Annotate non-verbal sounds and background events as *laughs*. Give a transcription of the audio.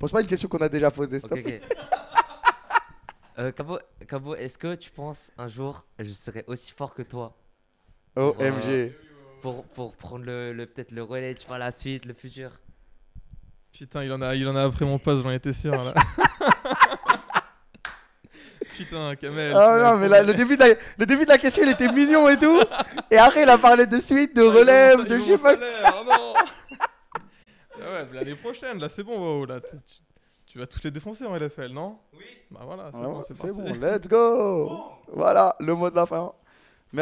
Pense pas une question qu'on a déjà posée, stop. *laughs* Euh, Cabo, est-ce que tu penses un jour je serai aussi fort que toi OMG. Pour, pour, prendre le, peut-être le relais, tu vois, la suite, le futur. Putain, il en a, il en a après mon poste, j'en étais sûr là. *laughs* Putain, Kamel. Ah, non, mais le, début de la, le début de la question, il était mignon et tout. Et après, il a parlé de suite, de ah, relève, de je ah l'année prochaine, là, c'est bon, oh, tu, vas tous les défoncer en LFL, non Oui. Bah voilà, c'est ah bon, c'est bon, let's go Voilà, le mot de la fin.